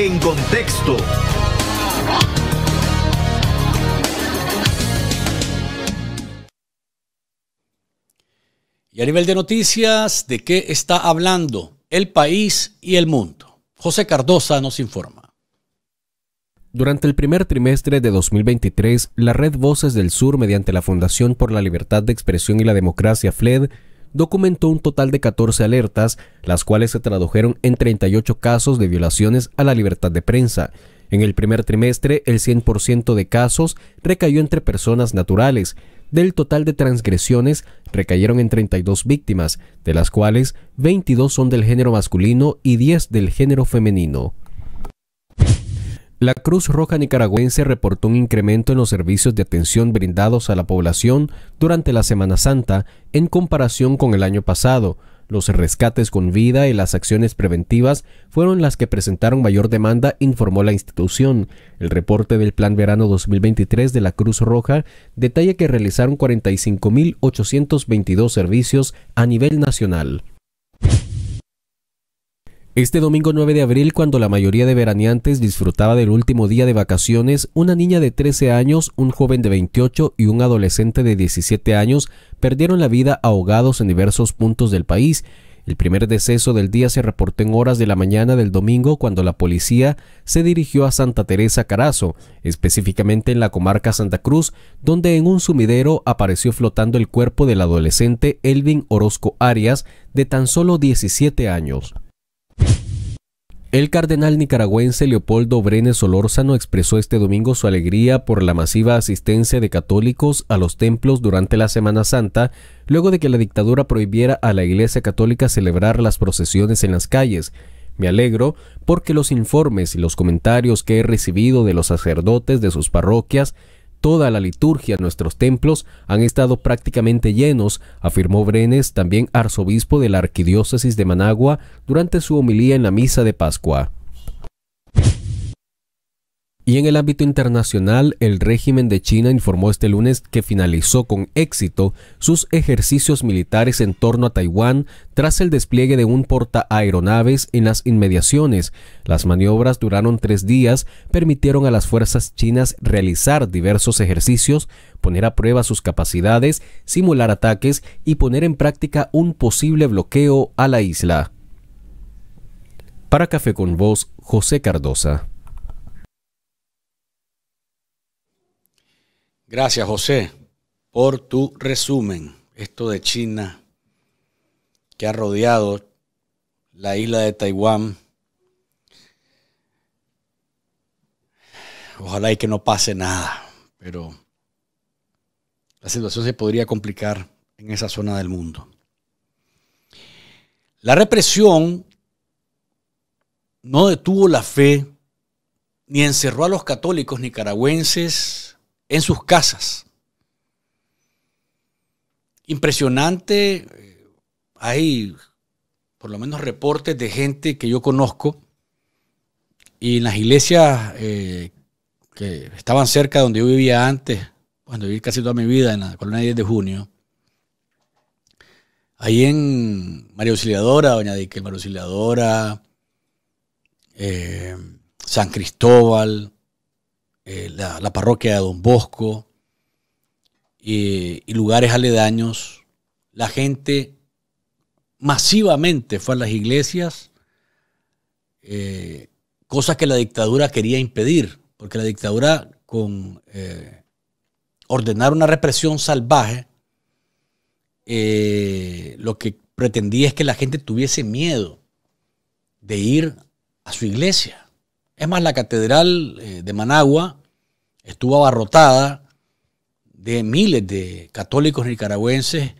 en contexto. Y a nivel de noticias, ¿de qué está hablando el país y el mundo? José Cardosa nos informa. Durante el primer trimestre de 2023, la Red Voces del Sur, mediante la Fundación por la Libertad de Expresión y la Democracia, FLED, documentó un total de 14 alertas, las cuales se tradujeron en 38 casos de violaciones a la libertad de prensa. En el primer trimestre, el 100% de casos recayó entre personas naturales. Del total de transgresiones, recayeron en 32 víctimas, de las cuales 22 son del género masculino y 10 del género femenino. La Cruz Roja Nicaragüense reportó un incremento en los servicios de atención brindados a la población durante la Semana Santa en comparación con el año pasado. Los rescates con vida y las acciones preventivas fueron las que presentaron mayor demanda, informó la institución. El reporte del Plan Verano 2023 de la Cruz Roja detalla que realizaron 45.822 servicios a nivel nacional. Este domingo 9 de abril, cuando la mayoría de veraneantes disfrutaba del último día de vacaciones, una niña de 13 años, un joven de 28 y un adolescente de 17 años perdieron la vida ahogados en diversos puntos del país. El primer deceso del día se reportó en horas de la mañana del domingo cuando la policía se dirigió a Santa Teresa Carazo, específicamente en la comarca Santa Cruz, donde en un sumidero apareció flotando el cuerpo del adolescente Elvin Orozco Arias, de tan solo 17 años. El cardenal nicaragüense Leopoldo Brenes Olórzano expresó este domingo su alegría por la masiva asistencia de católicos a los templos durante la Semana Santa, luego de que la dictadura prohibiera a la Iglesia Católica celebrar las procesiones en las calles. Me alegro porque los informes y los comentarios que he recibido de los sacerdotes de sus parroquias toda la liturgia en nuestros templos han estado prácticamente llenos, afirmó Brenes, también arzobispo de la Arquidiócesis de Managua, durante su homilía en la misa de Pascua. Y en el ámbito internacional, el régimen de China informó este lunes que finalizó con éxito sus ejercicios militares en torno a Taiwán tras el despliegue de un portaaeronaves en las inmediaciones. Las maniobras duraron tres días, permitieron a las fuerzas chinas realizar diversos ejercicios, poner a prueba sus capacidades, simular ataques y poner en práctica un posible bloqueo a la isla. Para Café con Voz, José Cardosa. Gracias, José, por tu resumen. Esto de China que ha rodeado la isla de Taiwán. Ojalá y que no pase nada, pero la situación se podría complicar en esa zona del mundo. La represión no detuvo la fe ni encerró a los católicos nicaragüenses en sus casas. Impresionante, eh, hay por lo menos reportes de gente que yo conozco y en las iglesias eh, que estaban cerca de donde yo vivía antes, cuando viví casi toda mi vida en la colonia 10 de junio, ahí en María Auxiliadora, Doña Dique, María Auxiliadora, eh, San Cristóbal, eh, la, parroquia de Don Bosco y lugares aledaños, la gente masivamente fue a las iglesias, cosas eh, cosa que la dictadura quería impedir, porque la dictadura con eh, ordenar una represión salvaje, lo que pretendía es que la gente tuviese miedo de ir a su iglesia. Es más, la catedral de Managua estuvo abarrotada de miles de católicos nicaragüenses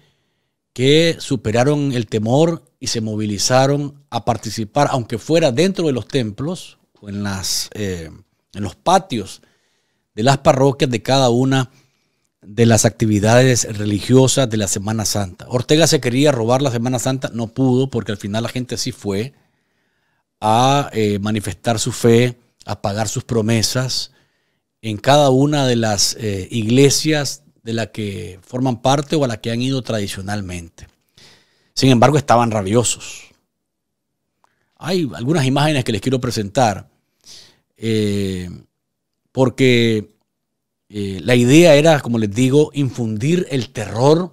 que superaron el temor y se movilizaron a participar, aunque fuera dentro de los templos o en, las, eh, en los patios de las parroquias de cada una de las actividades religiosas de la Semana Santa. Ortega se quería robar la Semana Santa, no pudo, porque al final la gente sí fue a eh, manifestar su fe, a pagar sus promesas, en cada una de las eh, iglesias de la que forman parte o a la que han ido tradicionalmente. Sin embargo, estaban rabiosos. Hay algunas imágenes que les quiero presentar, eh, porque eh, la idea era, como les digo, infundir el terror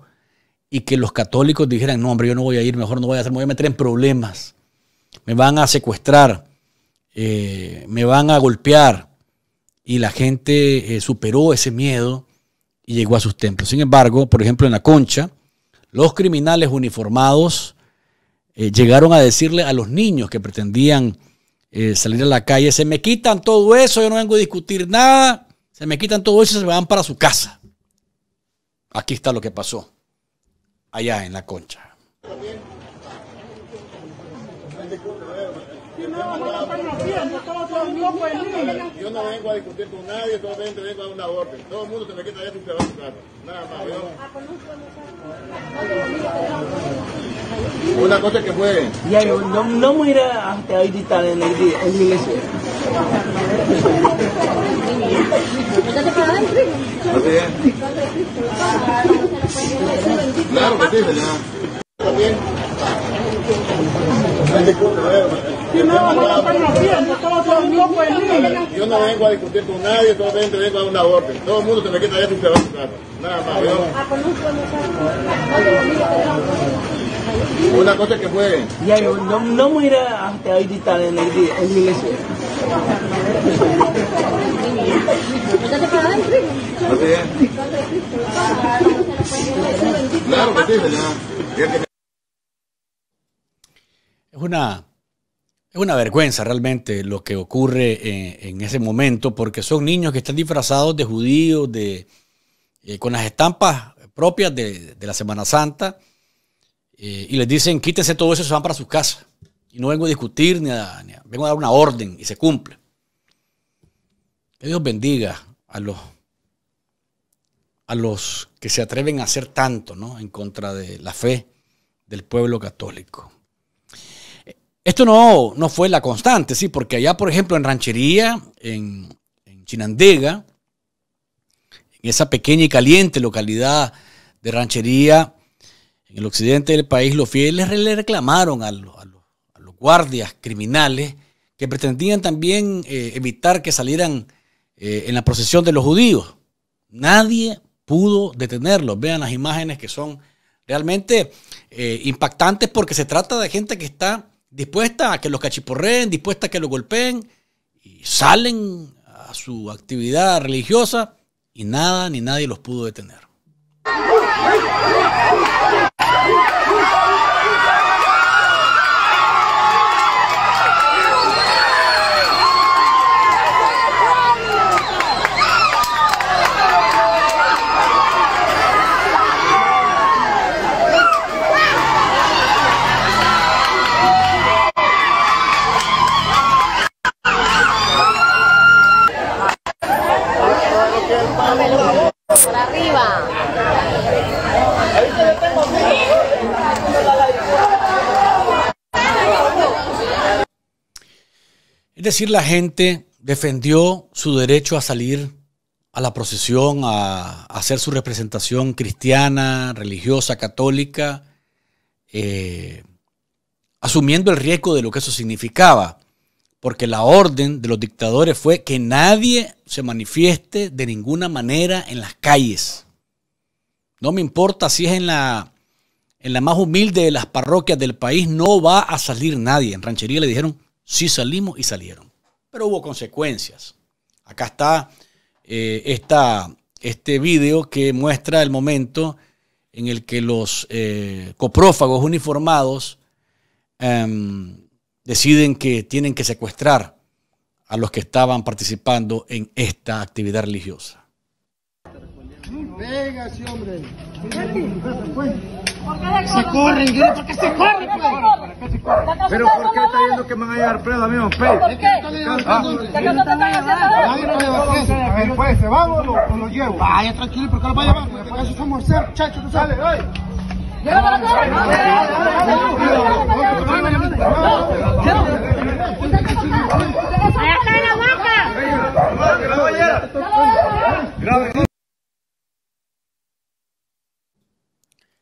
y que los católicos dijeran, no, hombre, yo no voy a ir, mejor no voy a hacer, me voy a meter en problemas, me van a secuestrar, me van a golpear, y la gente eh, superó ese miedo y llegó a sus templos. Sin embargo, por ejemplo, en la concha, los criminales uniformados eh, llegaron a decirle a los niños que pretendían eh, salir a la calle, se me quitan todo eso, yo no vengo a discutir nada, se me quitan todo eso y se van para su casa. Aquí está lo que pasó, allá en la concha. Yo no vengo a discutir con nadie, solamente vengo a dar una orden. Todo el mundo se me quita ya va a su casa. Nada más. Yo... Una cosa que fue. Ya, yo no, no me iré hasta ahí en el la iglesia. Claro que sí, señor. ¿Está bien. Yo no vengo a discutir con nadie, solamente vengo a dar una orden. Todo el mundo se me quita de va a Nada más, ah, Una cosa que fue. no, no me iré hasta ahí en Claro que sí, es una, es una vergüenza realmente lo que ocurre eh, en, ese momento, porque son niños que están disfrazados de judíos, de, eh, con las estampas propias de, la Semana Santa, eh, y les dicen, quítense todo eso y se van para sus casas. Y no vengo a discutir, ni, ni vengo a dar una orden y se cumple. Que Dios bendiga a los, a los que se atreven a hacer tanto ¿no? en contra de la fe del pueblo católico. Esto no, no fue la constante, sí, porque allá, por ejemplo, en Ranchería, en, Chinandega, en esa pequeña y caliente localidad de Ranchería, en el occidente del país, los fieles le reclamaron a los, guardias criminales que pretendían también eh, evitar que salieran eh, en la procesión de los judíos. Nadie pudo detenerlos. Vean las imágenes que son realmente eh, impactantes porque se trata de gente que está dispuesta a que los cachiporreen, dispuesta a que los golpeen, y salen a su actividad religiosa y nada ni nadie los pudo detener. decir, la gente defendió su derecho a salir a la procesión, a, hacer su representación cristiana, religiosa, católica, eh, asumiendo el riesgo de lo que eso significaba, porque la orden de los dictadores fue que nadie se manifieste de ninguna manera en las calles. No me importa si es en la, en la más humilde de las parroquias del país, no va a salir nadie. En ranchería le dijeron, Sí salimos y salieron. Pero hubo consecuencias. Acá está eh, este video que muestra el momento en el que los eh, coprófagos uniformados em, deciden que tienen que secuestrar a los que estaban participando en esta actividad religiosa. Venga, sí, hombre. Se corren, ¿por qué se corren? Pero ¿por qué está viendo que me van a llevar preso, amigo? ¿Por qué? ver, ¿se va o lo llevo? Vaya, tranquilo, ¿por qué lo va a llevar? Porque eso somos ser, chacho, tú sales, ¡Allá está la vaca!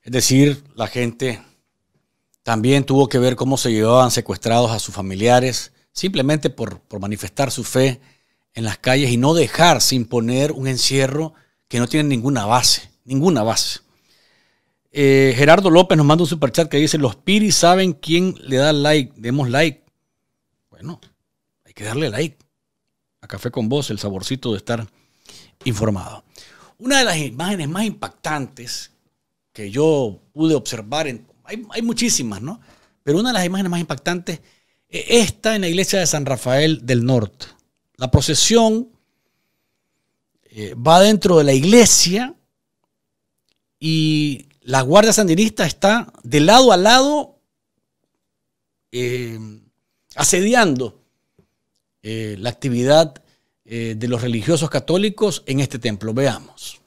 Es decir, la gente también tuvo que ver cómo se llevaban secuestrados a sus familiares simplemente por, manifestar su fe en las calles y no dejar sin poner un encierro que no tiene ninguna base, ninguna base. Eh, Gerardo López nos manda un superchat que dice, los Piri saben quién le da like, demos like. Bueno, hay que darle like. A Café con Vos, el saborcito de estar informado. Una de las imágenes más impactantes que yo pude observar, hay, muchísimas, ¿no? Pero una de las imágenes más impactantes eh, está en la iglesia de San Rafael del Norte. La procesión eh, va dentro de la iglesia y la Guardia Sandinista está de lado a lado eh, asediando la actividad de los religiosos católicos en este templo. Veamos.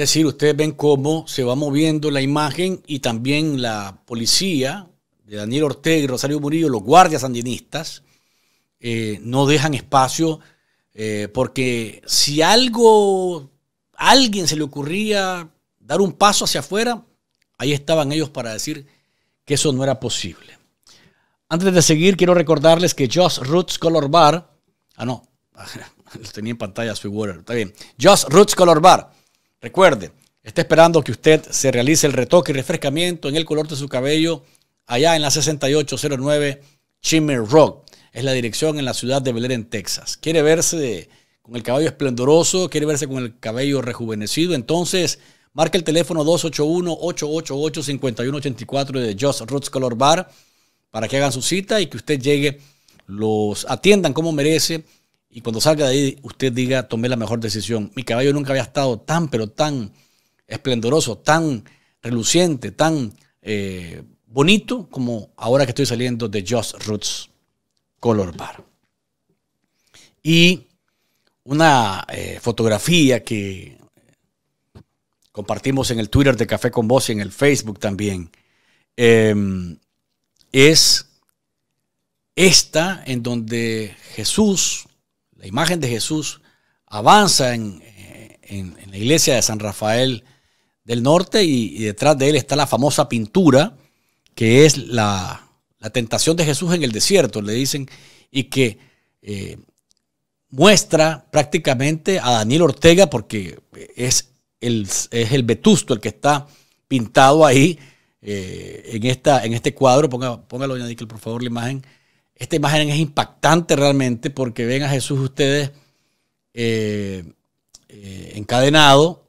Es decir, ustedes ven cómo se va moviendo la imagen y también la policía de Daniel Ortega y Rosario Murillo, los guardias andinistas, eh, no dejan espacio eh, porque si algo, alguien se le ocurría dar un paso hacia afuera, ahí estaban ellos para decir que eso no era posible. Antes de seguir, quiero recordarles que Just Roots Color Bar, ah no, tenía en pantalla, está bien, Just Roots Color Bar, Recuerde, está esperando que usted se realice el retoque y refrescamiento en el color de su cabello allá en la 6809 Chimney Rock. Es la dirección en la ciudad de Belén, Texas. ¿Quiere verse con el cabello esplendoroso? ¿Quiere verse con el cabello rejuvenecido? Entonces, marque el teléfono 281-888-5184 de Just Roots Color Bar para que hagan su cita y que usted llegue, los atiendan como merece y cuando salga de ahí, usted diga, tomé la mejor decisión. Mi caballo nunca había estado tan, pero tan esplendoroso, tan reluciente, tan eh, bonito como ahora que estoy saliendo de Just Roots Color Bar. Y una eh, fotografía que eh, compartimos en el Twitter de Café con Vos y en el Facebook también, em, es esta en donde Jesús la imagen de Jesús avanza en, la iglesia de San Rafael del Norte y, detrás de él está la famosa pintura que es la, tentación de Jesús en el desierto, le dicen, y que eh, muestra prácticamente a Daniel Ortega porque es el, es el vetusto el que está pintado ahí eh, en, esta, en este cuadro. Póngalo, doña Díquel, por favor, la imagen esta imagen es impactante realmente porque ven a Jesús ustedes eh, eh, encadenado,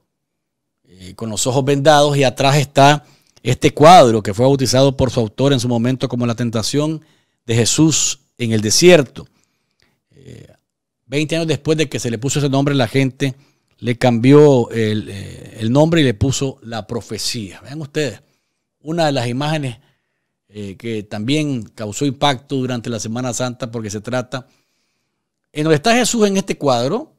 eh, con los ojos vendados y atrás está este cuadro que fue bautizado por su autor en su momento como la tentación de Jesús en el desierto. Veinte años después de que se le puso ese nombre, la gente le cambió el, el nombre y le puso la profecía. Vean ustedes, una de las imágenes eh, que también causó impacto durante la Semana Santa porque se trata en donde está Jesús en este cuadro,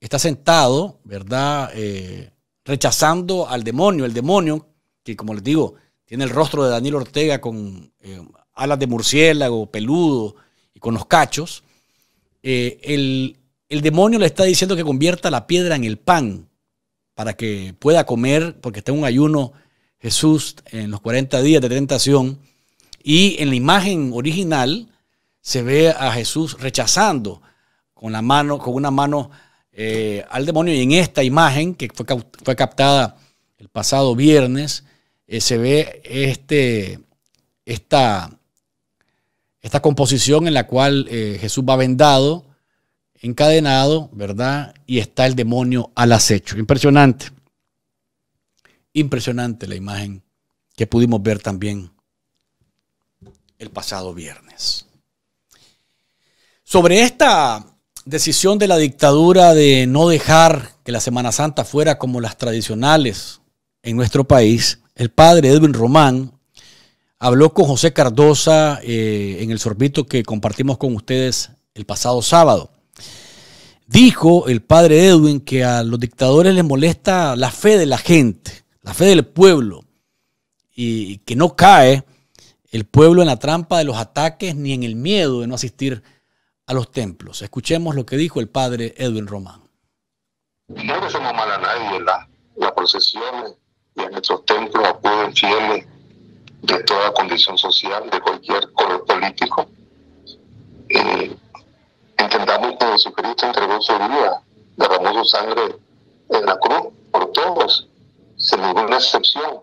está sentado, ¿verdad? Eh, rechazando al demonio, el demonio que como les digo, tiene el rostro de Daniel Ortega con eh, alas de murciélago, peludo y con los cachos. el, el demonio le está diciendo que convierta la piedra en el pan para que pueda comer porque está en un ayuno Jesús en los 40 días de tentación y en la imagen original se ve a Jesús rechazando con, la mano, con una mano eh, al demonio y en esta imagen que fue, captada el pasado viernes eh, se ve este, esta, esta composición en la cual eh, Jesús va vendado, encadenado, ¿verdad? Y está el demonio al acecho. Impresionante. Impresionante la imagen que pudimos ver también el pasado viernes. Sobre esta decisión de la dictadura de no dejar que la Semana Santa fuera como las tradicionales en nuestro país, el padre Edwin Román habló con José Cardosa eh, en el sorbito que compartimos con ustedes el pasado sábado. Dijo el padre Edwin que a los dictadores les molesta la fe de la gente la fe del pueblo, y que no cae el pueblo en la trampa de los ataques ni en el miedo de no asistir a los templos. Escuchemos lo que dijo el padre Edwin Román. No somos mal a nadie, las procesiones y en nuestros templos acuden fieles de toda condición social, de cualquier color político. Eh, entendamos que Jesucristo entregó su vida, derramó su sangre en la cruz por todos sin ninguna excepción.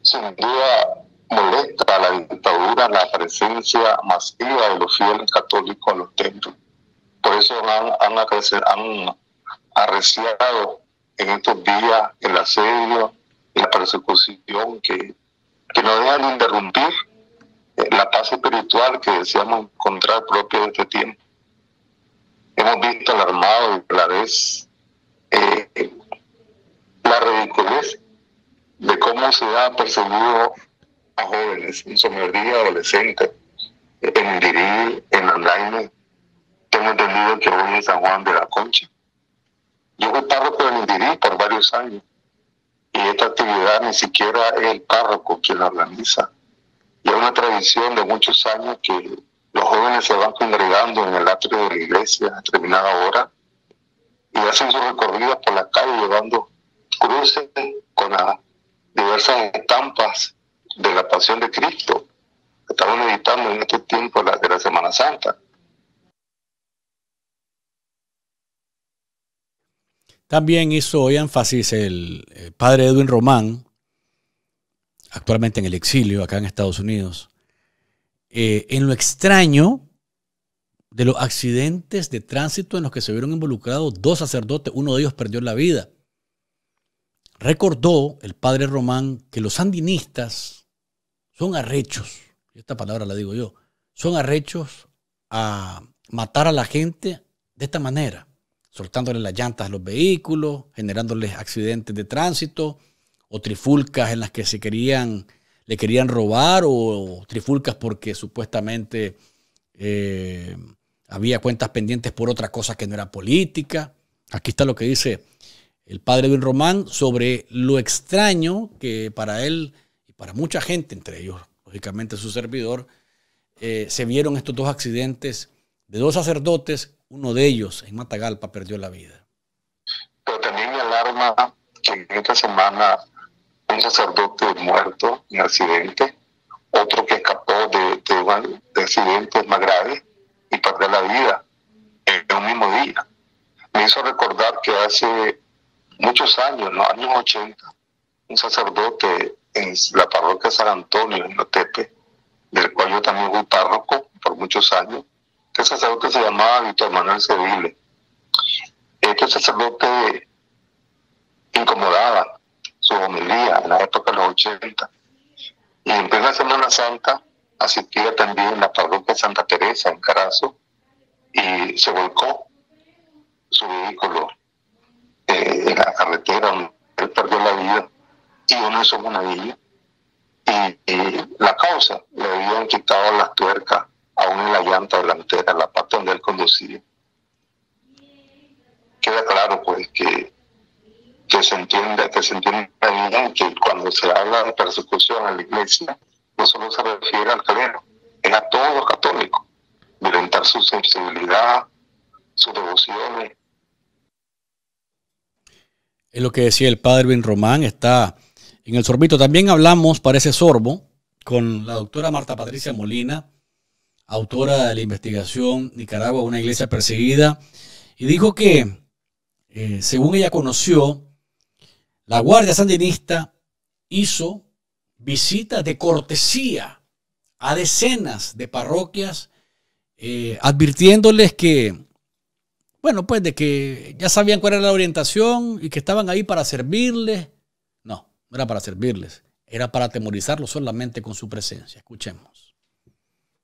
Sin duda molesta a la dictadura la presencia masiva de los fieles católicos en los templos. Por eso han, han, arreciado en estos días el asedio y la persecución que, que no dejan interrumpir eh, la paz espiritual que deseamos encontrar propia de este tiempo. Hemos visto alarmado y a la vez eh, de cómo se ha percibido a jóvenes, en su mayoría adolescentes, en Indirí, en Andaime. Tengo entendido que hoy en San Juan de la Concha. Yo fui párroco en Indirí por varios años y esta actividad ni siquiera es el párroco quien la organiza. Y es una tradición de muchos años que los jóvenes se van congregando en el atrio de la iglesia a determinada hora y hacen su recorrida por la calle llevando Crucen con las diversas estampas de la pasión de Cristo. Estamos meditando en este tiempo de la Semana Santa. También hizo hoy énfasis el, eh, padre Edwin Román, actualmente en el exilio acá en Estados Unidos, eh, en lo extraño de los accidentes de tránsito en los que se vieron involucrados dos sacerdotes, uno de ellos perdió la vida. Recordó el padre Román que los sandinistas son arrechos, esta palabra la digo yo, son arrechos a matar a la gente de esta manera, soltándole las llantas a los vehículos, generándoles accidentes de tránsito o trifulcas en las que se querían, le querían robar o trifulcas porque supuestamente eh, había cuentas pendientes por otra cosa que no era política. Aquí está lo que dice el padre Vil Román, sobre lo extraño que para él y para mucha gente, entre ellos, lógicamente su servidor, eh, se vieron estos dos accidentes de dos sacerdotes, uno de ellos en Matagalpa perdió la vida. Pero también me alarma que en esta semana un sacerdote muerto en accidente, otro que escapó de, de accidentes más graves y perdió la vida en un mismo día. Me hizo recordar que hace muchos años, en los años 80, un sacerdote en la parroquia San Antonio, en Otepe, del cual yo también fui párroco por muchos años. Este sacerdote se llamaba Víctor Manuel Seville. Este sacerdote incomodaba su homilía en la época de los 80. Y en plena Semana Santa asistía también en la parroquia Santa Teresa, en Carazo, y se volcó su vehículo eh, en la carretera, donde él perdió la vida, y uno hizo una de Y, eh, la causa, le habían quitado las tuercas, aún en la llanta delantera, en la parte donde él conducía. Queda claro, pues, que, se entiende que se entiende que cuando se habla de persecución a la iglesia, no solo se refiere al clero, es a todos los católicos. Violentar su sensibilidad, sus devociones, es lo que decía el padre Ben Román, está en el sorbito. También hablamos para ese sorbo con la doctora Marta Patricia Molina, autora de la investigación Nicaragua, una iglesia perseguida, y dijo que, eh, según ella conoció, la Guardia Sandinista hizo visitas de cortesía a decenas de parroquias, eh, advirtiéndoles que bueno, pues de que ya sabían cuál era la orientación y que estaban ahí para servirles. No, no era para servirles, era para atemorizarlos solamente con su presencia. Escuchemos.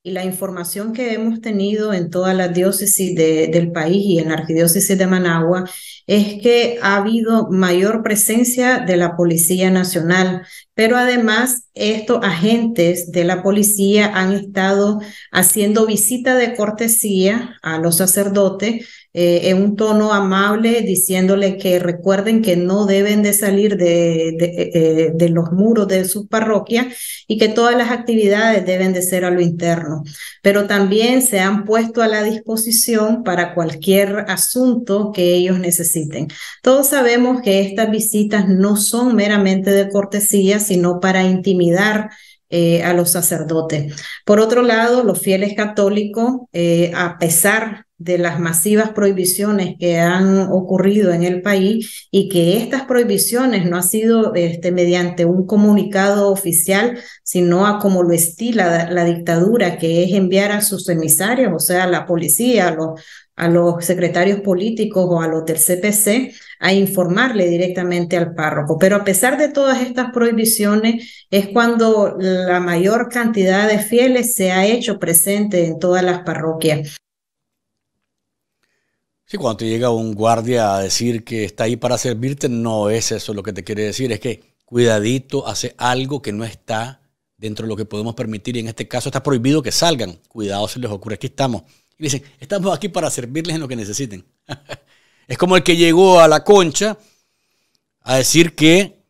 Y la información que hemos tenido en todas las diócesis del país y en la arquidiócesis de Managua es que ha habido mayor presencia de la Policía Nacional, pero además estos agentes de la policía han estado haciendo visita de cortesía a los sacerdotes eh, en un tono amable, diciéndole que recuerden que no deben de salir de, eh, de, los muros de su parroquia y que todas las actividades deben de ser a lo interno. Pero también se han puesto a la disposición para cualquier asunto que ellos necesiten. Todos sabemos que estas visitas no son meramente de cortesía, sino para intimidar. Eh, a los sacerdotes. Por otro lado, los fieles católicos, a pesar de las masivas prohibiciones que han ocurrido en el país y que estas prohibiciones no han sido este, mediante un comunicado oficial, sino a como lo estila la dictadura, que es enviar a sus emisarios, o sea, a la policía, a los, a los secretarios políticos o a los del CPC a informarle directamente al párroco. Pero a pesar de todas estas prohibiciones, es cuando la mayor cantidad de fieles se ha hecho presente en todas las parroquias. Sí, cuando te llega un guardia a decir que está ahí para servirte, no es eso lo que te quiere decir, es que cuidadito, hace algo que no está dentro de lo que podemos permitir y en este caso está prohibido que salgan. Cuidado si les ocurre, aquí estamos. Y dicen, estamos aquí para servirles en lo que necesiten. es como el que llegó a la concha a decir que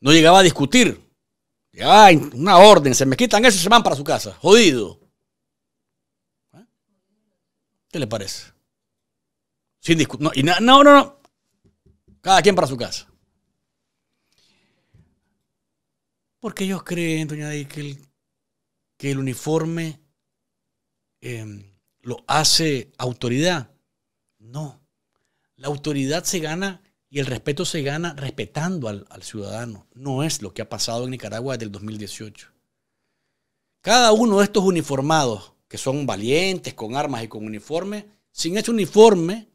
no llegaba a discutir. Llegaba una orden, se me quitan eso y se van para su casa, jodido. ¿Ah? ¿Qué le parece? Sin no, y no, no, no. Cada quien para su casa. Porque ellos creen, doña Day, que el, que el uniforme em, lo hace autoridad. No. La autoridad se gana y el respeto se gana respetando al, al, ciudadano. No es lo que ha pasado en Nicaragua desde el 2018. Cada uno de estos uniformados, que son valientes, con armas y con uniforme, sin ese uniforme,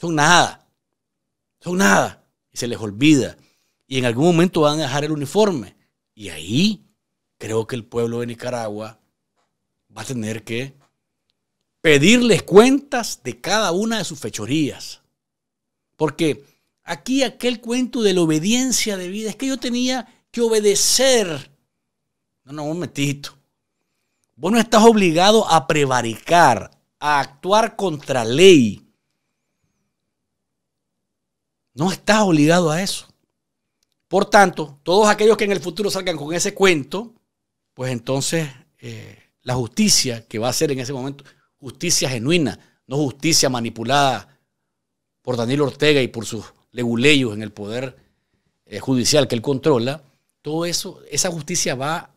son nada, son nada, y se les olvida. Y en algún momento van a dejar el uniforme. Y ahí creo que el pueblo de Nicaragua va a tener que pedirles cuentas de cada una de sus fechorías. Porque aquí aquel cuento de la obediencia de vida es que yo tenía que obedecer. No, no, un momentito. Vos no estás obligado a prevaricar, a actuar contra ley, no estás obligado a eso. Por tanto, todos aquellos que en el futuro salgan con ese cuento, pues entonces eh, la justicia que va a ser en ese momento, justicia genuina, no justicia manipulada por Daniel Ortega y por sus leguleyos en el poder eh, judicial que él controla, todo eso, esa justicia va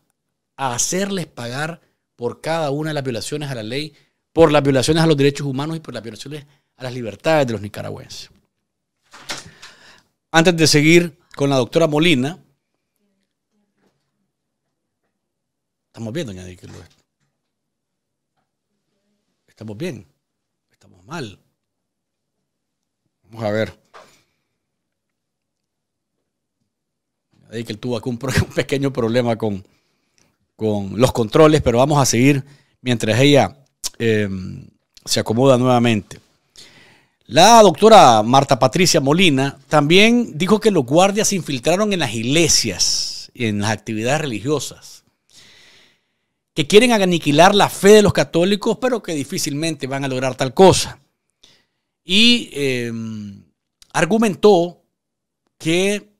a hacerles pagar por cada una de las violaciones a la ley, por las violaciones a los derechos humanos y por las violaciones a las libertades de los nicaragüenses. Antes de seguir con la doctora Molina, estamos bien, doña Dick Estamos bien, estamos mal. Vamos a ver. hay que tuvo aquí un, pequeño problema con, con los controles, pero vamos a seguir mientras ella eh, se acomoda nuevamente. La doctora Marta Patricia Molina también dijo que los guardias se infiltraron en las iglesias y en las actividades religiosas, que quieren aniquilar la fe de los católicos, pero que difícilmente van a lograr tal cosa. Y em, argumentó que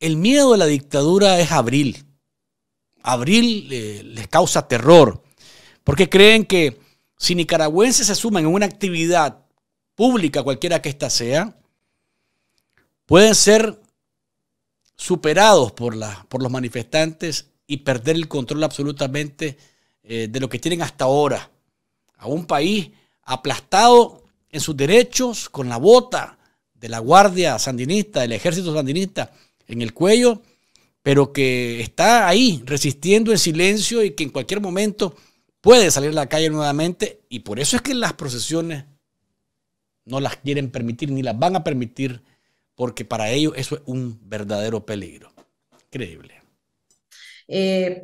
el miedo de la dictadura es abril. Abril eh, les causa terror, porque creen que si nicaragüenses se suman en una actividad pública, cualquiera que ésta sea, pueden ser superados por, la, por los manifestantes y perder el control absolutamente eh, de lo que tienen hasta ahora. A un país aplastado en sus derechos con la bota de la Guardia Sandinista, del Ejército Sandinista en el cuello, pero que está ahí resistiendo en silencio y que en cualquier momento puede salir a la calle nuevamente. Y por eso es que las procesiones no las quieren permitir ni las van a permitir porque para ellos eso es un verdadero peligro. Increíble. Eh,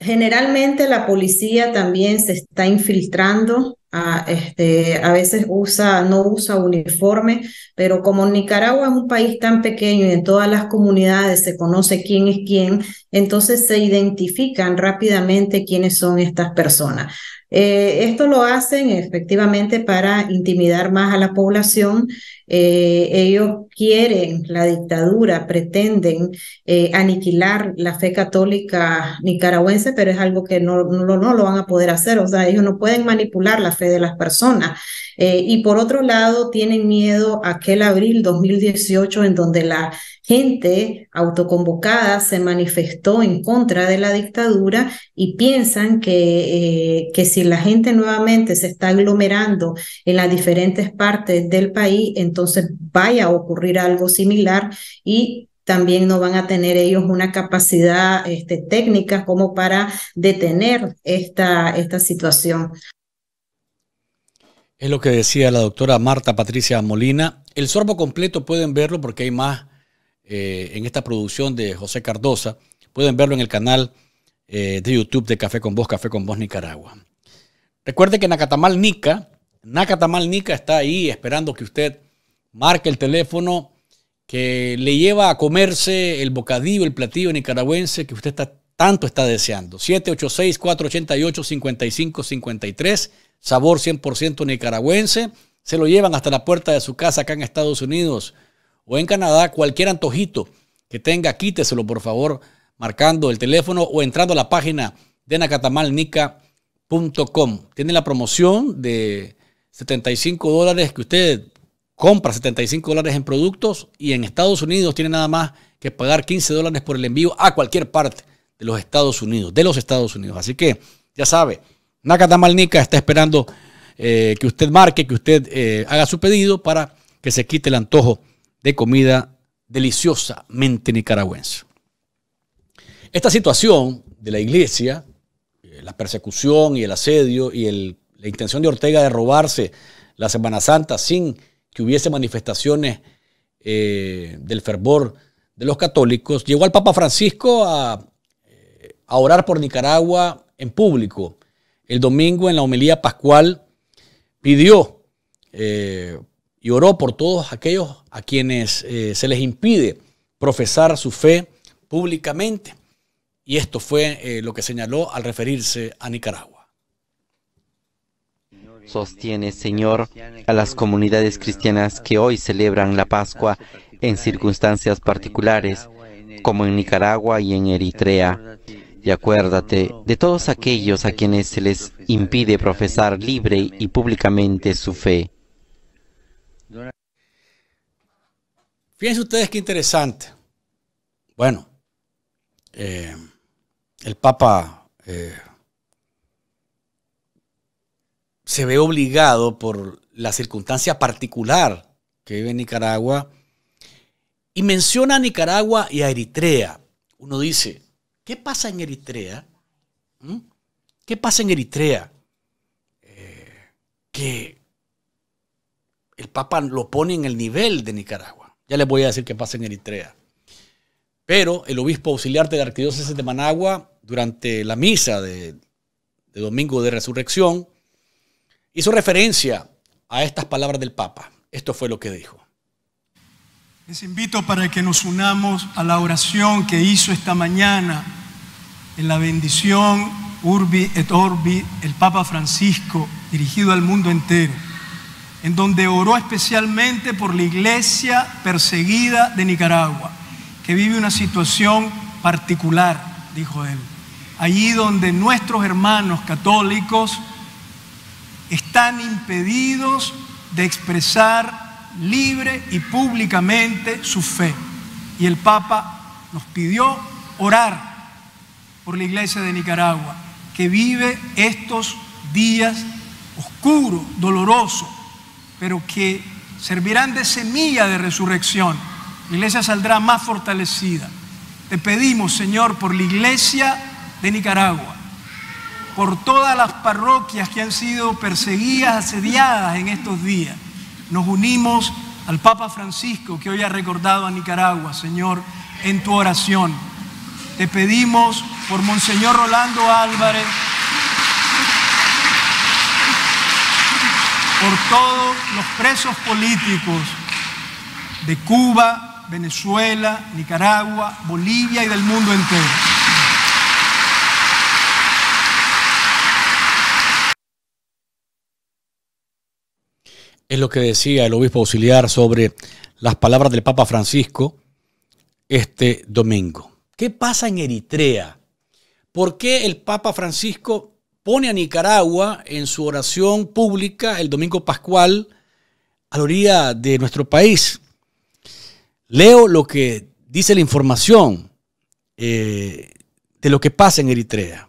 generalmente la policía también se está infiltrando. A, ah, este, a veces usa, no usa uniforme, pero como Nicaragua es un país tan pequeño y en todas las comunidades se conoce quién es quién, entonces se identifican rápidamente quiénes son estas personas. Eh, esto lo hacen efectivamente para intimidar más a la población. Eh, ellos quieren la dictadura, pretenden eh, aniquilar la fe católica nicaragüense, pero es algo que no, no, no, lo van a poder hacer. O sea, ellos no pueden manipular la fe de las personas. y por otro lado, tienen miedo a aquel abril 2018 en donde la gente autoconvocada se manifestó en contra de la dictadura y piensan que, eh, que si la gente nuevamente se está aglomerando en las diferentes partes del país, entonces vaya a ocurrir algo similar y también no van a tener ellos una capacidad este, técnica como para detener esta, esta situación. Es lo que decía la doctora Marta Patricia Molina. El sorbo completo pueden verlo porque hay más eh, en esta producción de José Cardosa. Pueden verlo en el canal eh, de YouTube de Café con Voz, Café con Voz Nicaragua. Recuerde que Nacatamal Nica, Nacatamal Nica está ahí esperando que usted marque el teléfono que le lleva a comerse el bocadillo, el platillo nicaragüense que usted está, tanto está deseando. 786-488-5553, sabor 100% nicaragüense. Se lo llevan hasta la puerta de su casa acá en Estados Unidos o en Canadá, cualquier antojito que tenga, quíteselo por favor, marcando el teléfono o entrando a la página de nacatamalnica.com. Tiene la promoción de 75 dólares que usted compra 75 dólares en productos y en Estados Unidos tiene nada más que pagar 15 dólares por el envío a cualquier parte de los Estados Unidos, de los Estados Unidos. Así que ya sabe, Nacatamalnica está esperando eh, que usted marque, que usted eh, haga su pedido para que se quite el antojo de comida deliciosamente nicaragüense. Esta situación de la iglesia, eh, la persecución y el asedio y la intención de Ortega de robarse la Semana Santa sin que hubiese manifestaciones eh, del fervor de los católicos, llegó al Papa Francisco eh, a, orar por Nicaragua en público. El domingo en la homilía pascual pidió y oró por todos aquellos a quienes eh, se les impide profesar su fe públicamente. Y esto fue eh, lo que señaló al referirse a Nicaragua. Sostiene, Señor, a las comunidades cristianas que hoy celebran la Pascua en circunstancias particulares, como en Nicaragua y en Eritrea. Y acuérdate de todos aquellos a quienes se les impide profesar libre y públicamente su fe. Fíjense ustedes qué interesante. Bueno, eh, el Papa eh, se ve obligado por la circunstancia particular que vive en Nicaragua y menciona a Nicaragua y a Eritrea. Uno dice, ¿qué pasa en Eritrea? ¿Mm? ¿Qué pasa en Eritrea? Eh, que el Papa lo pone en el nivel de Nicaragua. Ya les voy a decir qué pasa en Eritrea. Pero el obispo auxiliar de la arquidiócesis de Managua, durante la misa de, de Domingo de Resurrección, hizo referencia a estas palabras del Papa. Esto fue lo que dijo. Les invito para que nos unamos a la oración que hizo esta mañana en la bendición Urbi et Orbi, el Papa Francisco, dirigido al mundo entero en donde oró especialmente por la iglesia perseguida de Nicaragua, que vive una situación particular, dijo él. Allí donde nuestros hermanos católicos están impedidos de expresar libre y públicamente su fe. Y el Papa nos pidió orar por la iglesia de Nicaragua, que vive estos días oscuros, dolorosos, pero que servirán de semilla de resurrección. La iglesia saldrá más fortalecida. Te pedimos, Señor, por la iglesia de Nicaragua, por todas las parroquias que han sido perseguidas, asediadas en estos días. Nos unimos al Papa Francisco, que hoy ha recordado a Nicaragua, Señor, en tu oración. Te pedimos por Monseñor Rolando Álvarez. por todos los presos políticos de Cuba, Venezuela, Nicaragua, Bolivia y del mundo entero. Es lo que decía el obispo auxiliar sobre las palabras del Papa Francisco este domingo. ¿Qué pasa en Eritrea? ¿Por qué el Papa Francisco pone a Nicaragua en su oración pública el domingo pascual a la orilla de nuestro país. Leo lo que dice la información eh, de lo que pasa en Eritrea.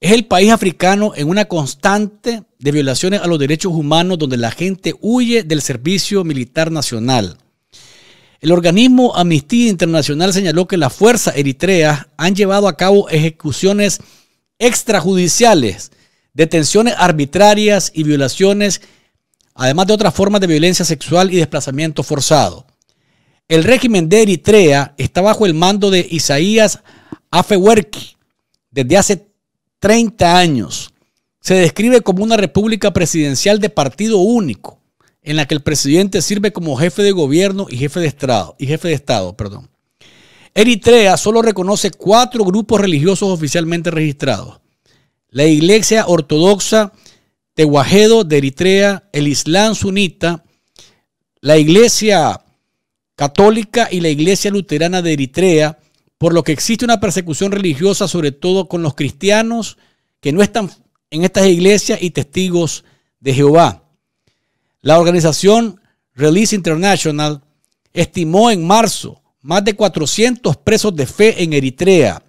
Es el país africano en una constante de violaciones a los derechos humanos donde la gente huye del servicio militar nacional. El organismo Amnistía Internacional señaló que las fuerzas eritreas han llevado a cabo ejecuciones extrajudiciales, detenciones arbitrarias y violaciones, además de otras formas de violencia sexual y desplazamiento forzado. El régimen de Eritrea está bajo el mando de Isaías Afewerki desde hace 30 años. Se describe como una república presidencial de partido único, en la que el presidente sirve como jefe de gobierno y jefe de estado, y jefe de estado, perdón. Eritrea solo reconoce cuatro grupos religiosos oficialmente registrados. La Iglesia Ortodoxa Tewajedo de Eritrea, el Islam Sunita, la Iglesia Católica y la Iglesia Luterana de Eritrea, por lo que existe una persecución religiosa, sobre todo con los cristianos que no están en estas iglesias y testigos de Jehová. La organización Release International estimó en marzo más de 400 presos de fe en Eritrea,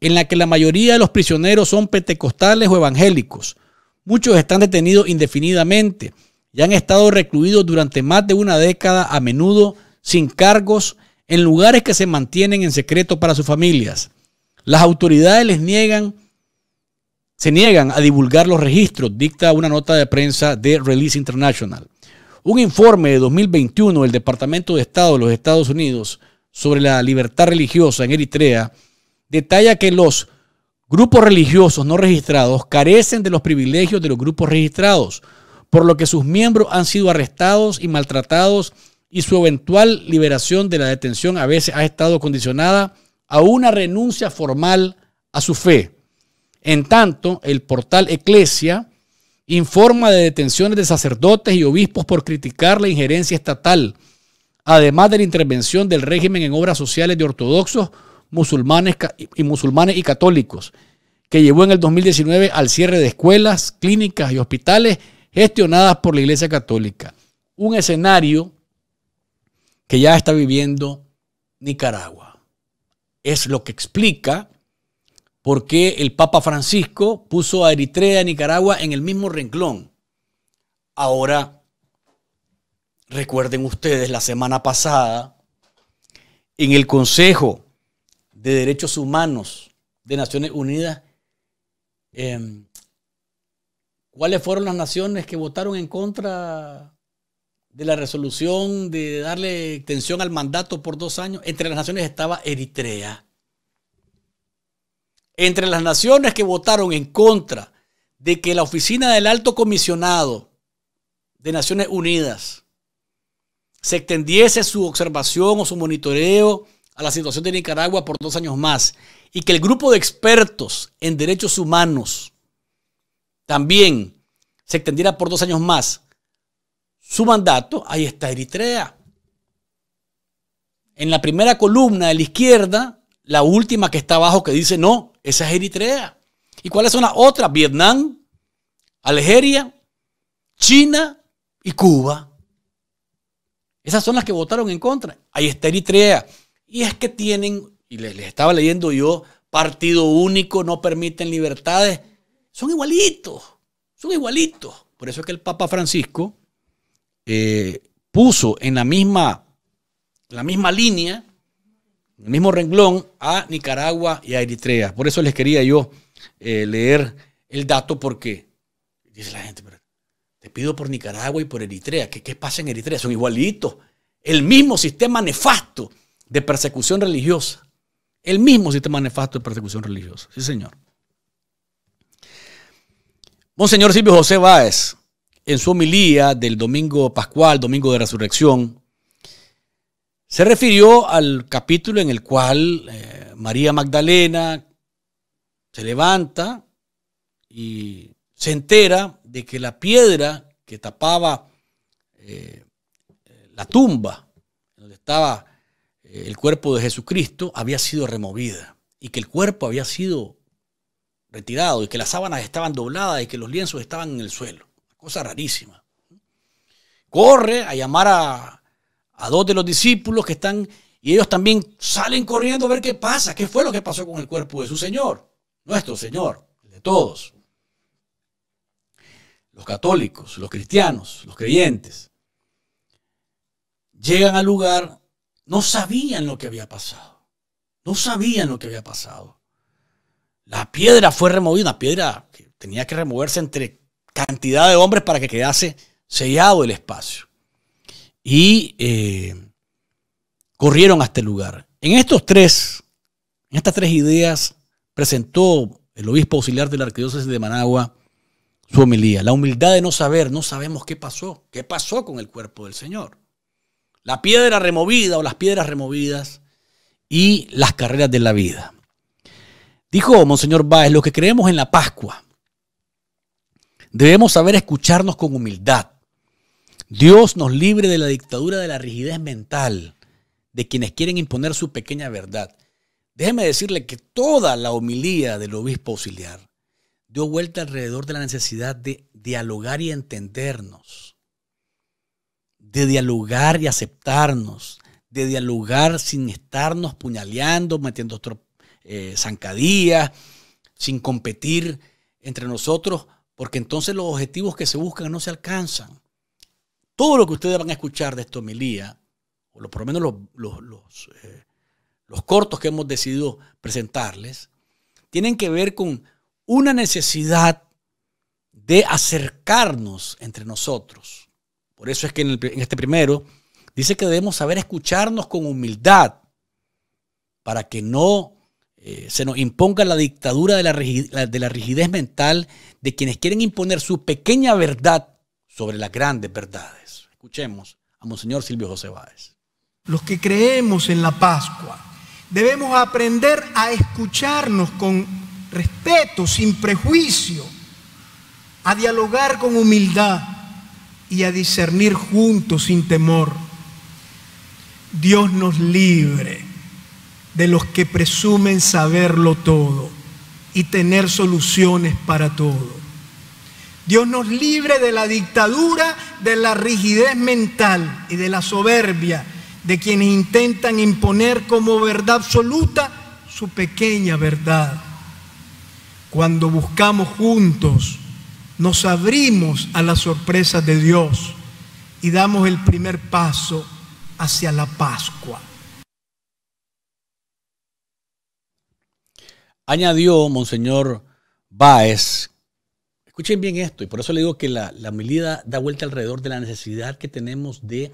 en la que la mayoría de los prisioneros son pentecostales o evangélicos. Muchos están detenidos indefinidamente y han estado recluidos durante más de una década, a menudo sin cargos, en lugares que se mantienen en secreto para sus familias. Las autoridades les niegan, se niegan a divulgar los registros, dicta una nota de prensa de Release International. Un informe de 2021 del Departamento de Estado de los Estados Unidos sobre la libertad religiosa en Eritrea detalla que los grupos religiosos no registrados carecen de los privilegios de los grupos registrados, por lo que sus miembros han sido arrestados y maltratados y su eventual liberación de la detención a veces ha estado condicionada a una renuncia formal a su fe. En tanto, el portal Eclesia informa de detenciones de sacerdotes y obispos por criticar la injerencia estatal además de la intervención del régimen en obras sociales de ortodoxos, musulmanes y, musulmanes y católicos, que llevó en el 2019 al cierre de escuelas, clínicas y hospitales gestionadas por la Iglesia Católica. Un escenario que ya está viviendo Nicaragua. Es lo que explica por qué el Papa Francisco puso a Eritrea y Nicaragua en el mismo renglón. Ahora Recuerden ustedes, la semana pasada, en el Consejo de Derechos Humanos de Naciones Unidas, em, ¿cuáles fueron las naciones que votaron en contra de la resolución de darle extensión al mandato por dos años? Entre las naciones estaba Eritrea. Entre las naciones que votaron en contra de que la oficina del alto comisionado de Naciones Unidas se extendiese su observación o su monitoreo a la situación de Nicaragua por dos años más y que el grupo de expertos en derechos humanos también se extendiera por dos años más su mandato, ahí está Eritrea. En la primera columna de la izquierda, la última que está abajo que dice no, esa es Eritrea. ¿Y cuáles son las otras? Vietnam, Algeria, China y Cuba. Esas son las que votaron en contra. Ahí está Eritrea. Y es que tienen, y les, estaba leyendo yo, partido único, no permiten libertades. Son igualitos, son igualitos. Por eso es que el Papa Francisco eh, puso en la misma, la misma línea, en el mismo renglón, a Nicaragua y a Eritrea. Por eso les quería yo eh, leer el dato porque dice la gente, pero te pido por Nicaragua y por Eritrea. ¿Qué, qué pasa en Eritrea? Son igualitos. El mismo sistema nefasto de persecución religiosa. El mismo sistema nefasto de persecución religiosa. Sí, señor. Monseñor Silvio José Báez, en su homilía del domingo pascual, domingo de resurrección, se refirió al capítulo en el cual eh, María Magdalena se levanta y se entera de que la piedra que tapaba eh, la tumba donde estaba eh, el cuerpo de Jesucristo había sido removida y que el cuerpo había sido retirado y que las sábanas estaban dobladas y que los lienzos estaban en el suelo. Cosa rarísima. Corre a llamar a, a dos de los discípulos que están y ellos también salen corriendo a ver qué pasa, qué fue lo que pasó con el cuerpo de su Señor, nuestro Señor, de todos los católicos, los cristianos, los creyentes, llegan al lugar, no sabían lo que había pasado. No sabían lo que había pasado. La piedra fue removida, una piedra que tenía que removerse entre cantidad de hombres para que quedase sellado el espacio. Y eh, corrieron hasta el este lugar. En estos tres, en estas tres ideas, presentó el obispo auxiliar de la arquidiócesis de Managua su homilía. La humildad de no saber, no sabemos qué pasó, qué pasó con el cuerpo del Señor. La piedra removida o las piedras removidas y las carreras de la vida. Dijo Monseñor Báez, los que creemos en la Pascua, debemos saber escucharnos con humildad. Dios nos libre de la dictadura de la rigidez mental de quienes quieren imponer su pequeña verdad. Déjeme decirle que toda la homilía del obispo auxiliar dio vuelta alrededor de la necesidad de dialogar y entendernos, de dialogar y aceptarnos, de dialogar sin estarnos puñaleando, metiendo eh, zancadillas, sin competir entre nosotros, porque entonces los objetivos que se buscan no se alcanzan. Todo lo que ustedes van a escuchar de esto, homilía, o lo, por lo menos eh, los cortos que hemos decidido presentarles, tienen que ver con una necesidad de acercarnos entre nosotros. Por eso es que en, este primero dice que debemos saber escucharnos con humildad para que no eh, se nos imponga la dictadura de la, rigidez, de la rigidez mental de quienes quieren imponer su pequeña verdad sobre las grandes verdades. Escuchemos a Monseñor Silvio José Báez. Los que creemos en la Pascua debemos aprender a escucharnos con respeto, sin prejuicio, a dialogar con humildad y a discernir juntos sin temor. Dios nos libre de los que presumen saberlo todo y tener soluciones para todo. Dios nos libre de la dictadura, de la rigidez mental y de la soberbia de quienes intentan imponer como verdad absoluta su pequeña verdad. Cuando buscamos juntos, nos abrimos a la sorpresa de Dios y damos el primer paso hacia la Pascua. Añadió Monseñor Báez, escuchen bien esto, y por eso le digo que la, la medida da vuelta alrededor de la necesidad que tenemos de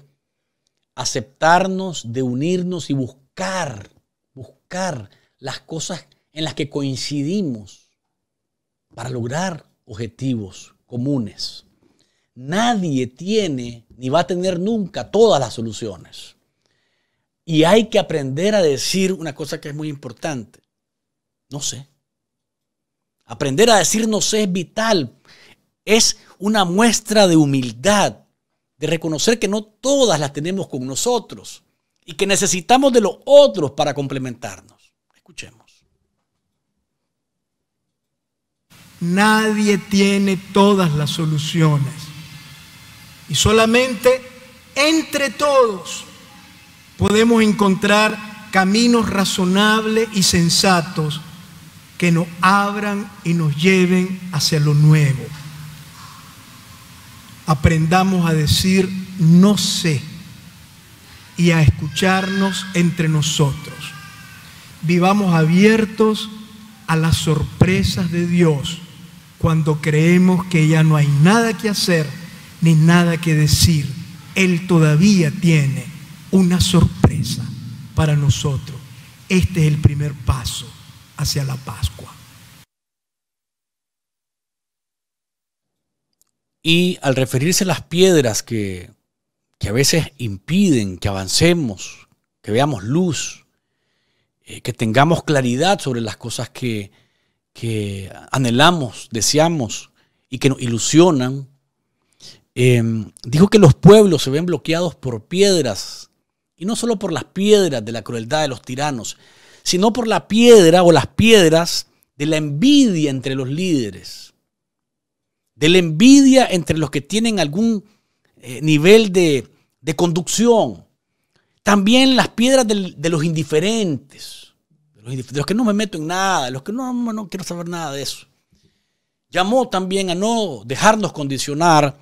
aceptarnos, de unirnos y buscar, buscar las cosas en las que coincidimos para lograr objetivos comunes. Nadie tiene ni va a tener nunca todas las soluciones. Y hay que aprender a decir una cosa que es muy importante. No sé. Aprender a decir no sé es vital. Es una muestra de humildad, de reconocer que no todas las tenemos con nosotros y que necesitamos de los otros para complementarnos. Escuchemos. Nadie tiene todas las soluciones. Y solamente entre todos podemos encontrar caminos razonables y sensatos que nos abran y nos lleven hacia lo nuevo. Aprendamos a decir no sé y a escucharnos entre nosotros. Vivamos abiertos a las sorpresas de Dios cuando creemos que ya no hay nada que hacer ni nada que decir. Él todavía tiene una sorpresa para nosotros. Este es el primer paso hacia la Pascua. Y al referirse a las piedras que, a veces impiden que avancemos, que veamos luz, eh, que tengamos claridad sobre las cosas que, que anhelamos, deseamos y que nos ilusionan. Em, dijo que los pueblos se ven bloqueados por piedras, y no solo por las piedras de la crueldad de los tiranos, sino por la piedra o las piedras de la envidia entre los líderes, de la envidia entre los que tienen algún eh, nivel de, conducción, también las piedras de los indiferentes los, que no me meto en nada, los que no, no, no quiero saber nada de eso. Llamó también a no dejarnos condicionar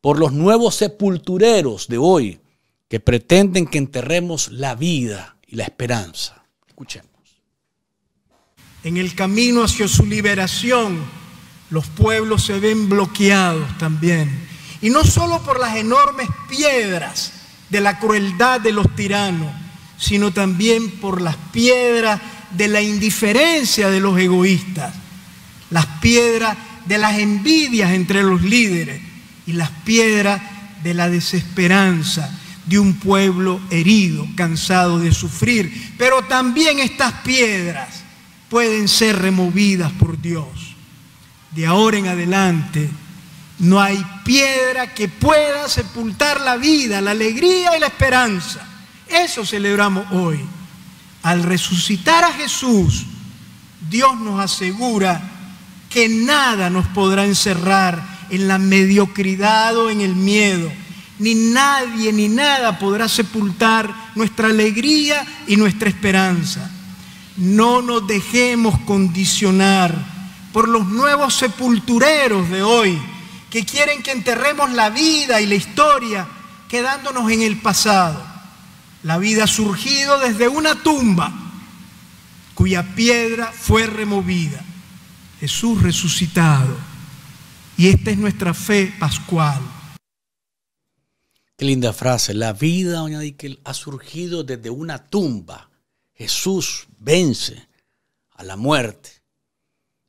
por los nuevos sepultureros de hoy que pretenden que enterremos la vida y la esperanza. Escuchemos. En el camino hacia su liberación, los pueblos se ven bloqueados también. Y no solo por las enormes piedras de la crueldad de los tiranos, sino también por las piedras de la indiferencia de los egoístas, las piedras de las envidias entre los líderes y las piedras de la desesperanza de un pueblo herido, cansado de sufrir. Pero también estas piedras pueden ser removidas por Dios. De ahora en adelante no hay piedra que pueda sepultar la vida, la alegría y la esperanza. Eso celebramos hoy. Al resucitar a Jesús, Dios nos asegura que nada nos podrá encerrar en la mediocridad o en el miedo. Ni nadie ni nada podrá sepultar nuestra alegría y nuestra esperanza. No nos dejemos condicionar por los nuevos sepultureros de hoy que quieren que enterremos la vida y la historia quedándonos en el pasado. La vida ha surgido desde una tumba cuya piedra fue removida. Jesús resucitado. Y esta es nuestra fe pascual. Qué linda frase. La vida, doña Diquel, ha surgido desde una tumba. Jesús vence a la muerte.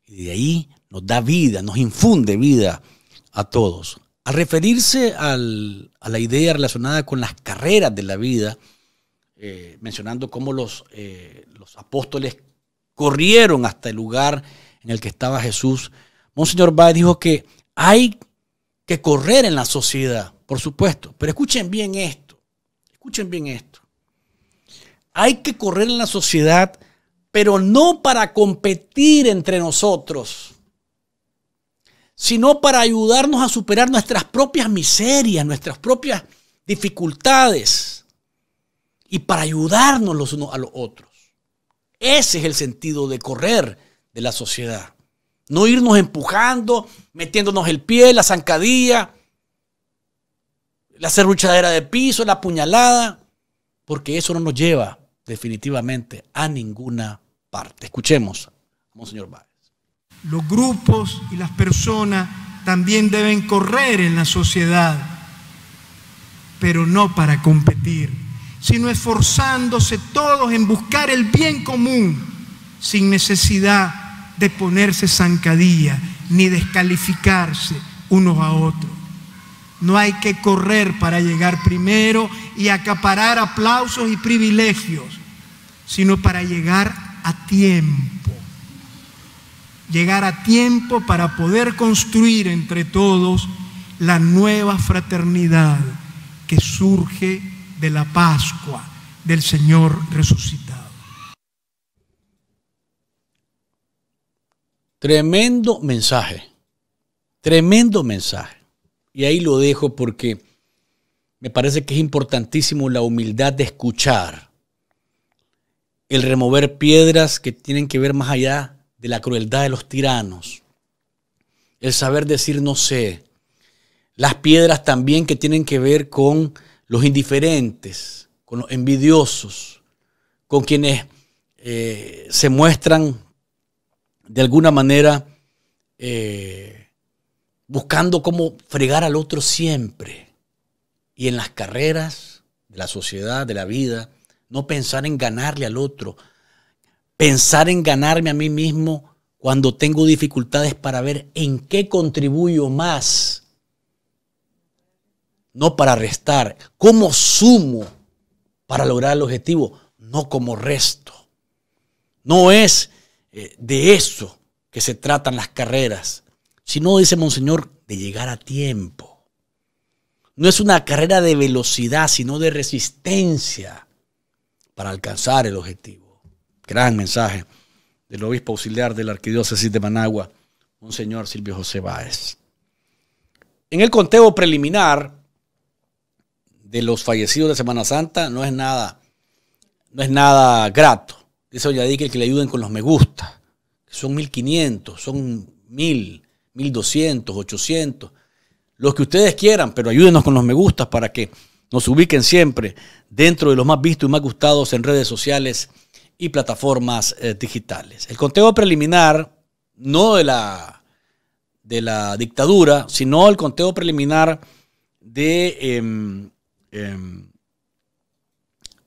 Y de ahí nos da vida, nos infunde vida a todos. Al referirse a la idea relacionada con las carreras de la vida, eh, mencionando cómo los, eh, los apóstoles corrieron hasta el lugar en el que estaba Jesús. Monseñor Báez dijo que hay que correr en la sociedad, por supuesto, pero escuchen bien esto, escuchen bien esto. Hay que correr en la sociedad, pero no para competir entre nosotros sino para ayudarnos a superar nuestras propias miserias, nuestras propias dificultades y para ayudarnos los unos a los otros. Ese es el sentido de correr de la sociedad. No irnos empujando, metiéndonos el pie, la zancadilla, la serruchadera de piso, la puñalada, porque eso no nos lleva definitivamente a ninguna parte. Escuchemos Monseñor Báez. Los grupos y las personas también deben correr en la sociedad, pero no para competir sino esforzándose todos en buscar el bien común, sin necesidad de ponerse zancadilla ni descalificarse unos a otros. No hay que correr para llegar primero y acaparar aplausos y privilegios, sino para llegar a tiempo. Llegar a tiempo para poder construir entre todos la nueva fraternidad que surge de la Pascua del Señor resucitado. Tremendo mensaje, tremendo mensaje. Y ahí lo dejo porque me parece que es importantísimo la humildad de escuchar, el remover piedras que tienen que ver más allá de la crueldad de los tiranos, el saber decir no sé, las piedras también que tienen que ver con los indiferentes, con los envidiosos, con quienes eh, se muestran de alguna manera eh, buscando cómo fregar al otro siempre. Y en las carreras de la sociedad, de la vida, no pensar en ganarle al otro, pensar en ganarme a mí mismo cuando tengo dificultades para ver en qué contribuyo más no para restar, como sumo para lograr el objetivo, no como resto. No es eh, de eso que se tratan las carreras, sino, dice Monseñor, de llegar a tiempo. No es una carrera de velocidad, sino de resistencia para alcanzar el objetivo. Gran mensaje del obispo auxiliar de la Arquidiócesis de Managua, Monseñor Silvio José Báez. En el conteo preliminar, de los fallecidos de Semana Santa no es nada, no es nada grato. Dice ya el que le ayuden con los me gusta. Son 1500, son 1000, 1200, 800. Los que ustedes quieran, pero ayúdenos con los me gustas para que nos ubiquen siempre dentro de los más vistos y más gustados en redes sociales y plataformas eh, digitales. El conteo preliminar, no de la, de la dictadura, sino el conteo preliminar de em, Em,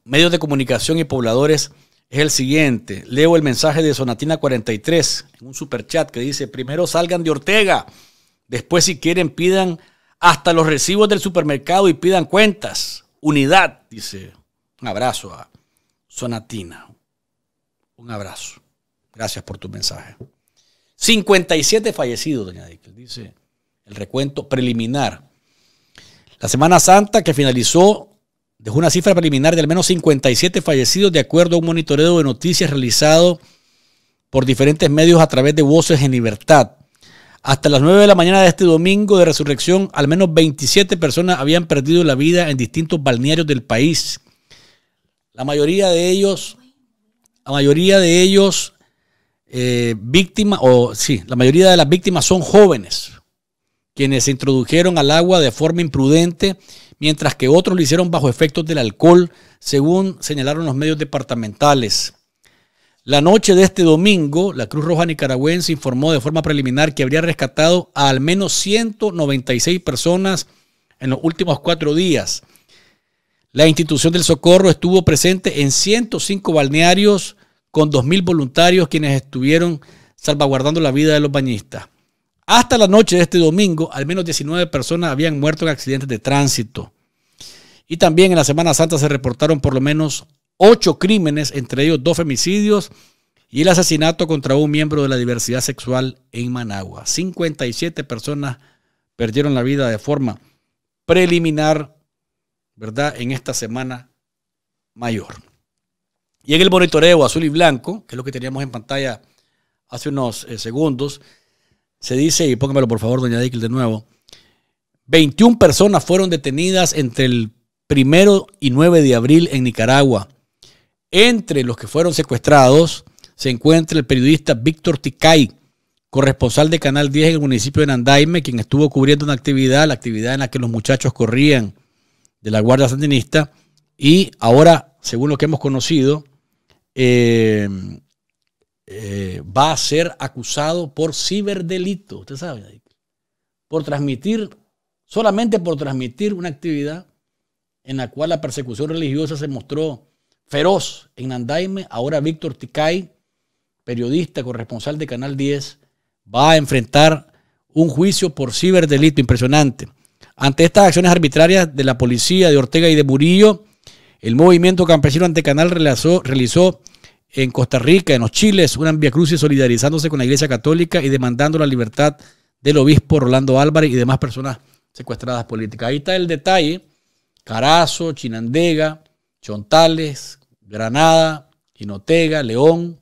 medios de comunicación y pobladores es el siguiente. Leo el mensaje de Sonatina 43 en un superchat que dice, primero salgan de Ortega, después si quieren pidan hasta los recibos del supermercado y pidan cuentas. Unidad, dice. Un abrazo a Sonatina. Un abrazo. Gracias por tu mensaje. 57 fallecidos, doña dice el recuento preliminar la Semana Santa que finalizó dejó una cifra preliminar de al menos 57 fallecidos de acuerdo a un monitoreo de noticias realizado por diferentes medios a través de Voces en Libertad. Hasta las 9 de la mañana de este domingo de resurrección, al menos 27 personas habían perdido la vida en distintos balnearios del país. La mayoría de ellos, la mayoría de ellos eh, víctimas, o sí, la mayoría de las víctimas son jóvenes quienes se introdujeron al agua de forma imprudente, mientras que otros lo hicieron bajo efectos del alcohol, según señalaron los medios departamentales. La noche de este domingo, la Cruz Roja Nicaragüense informó de forma preliminar que habría rescatado a al menos 196 personas en los últimos cuatro días. La institución del socorro estuvo presente en 105 balnearios con 2.000 voluntarios quienes estuvieron salvaguardando la vida de los bañistas. Hasta la noche de este domingo, al menos 19 personas habían muerto en accidentes de tránsito. Y también en la Semana Santa se reportaron por lo menos 8 crímenes, entre ellos dos femicidios y el asesinato contra un miembro de la diversidad sexual en Managua. 57 personas perdieron la vida de forma preliminar, ¿verdad?, en esta semana mayor. Y en el monitoreo azul y blanco, que es lo que teníamos en pantalla hace unos eh, segundos, se dice, y póngamelo por favor, doña Dickel, de nuevo, 21 personas fueron detenidas entre el primero y 9 de abril en Nicaragua. Entre los que fueron secuestrados se encuentra el periodista Víctor Ticay, corresponsal de Canal 10 en el municipio de Nandaime, quien estuvo cubriendo una actividad, la actividad en la que los muchachos corrían de la Guardia Sandinista. Y ahora, según lo que hemos conocido, eh, eh, va a ser acusado por ciberdelito, usted sabe, por transmitir, solamente por transmitir una actividad en la cual la persecución religiosa se mostró feroz en Nandaime. Ahora Víctor Ticay, periodista, corresponsal de Canal 10, va a enfrentar un juicio por ciberdelito impresionante. Ante estas acciones arbitrarias de la policía de Ortega y de Murillo, el movimiento campesino ante Canal realizó, realizó en Costa Rica, en los Chiles, una Via Crucis solidarizándose con la Iglesia Católica y demandando la libertad del obispo Rolando Álvarez y demás personas secuestradas políticas. Ahí está el detalle. Carazo, Chinandega, Chontales, Granada, Quinotega, León,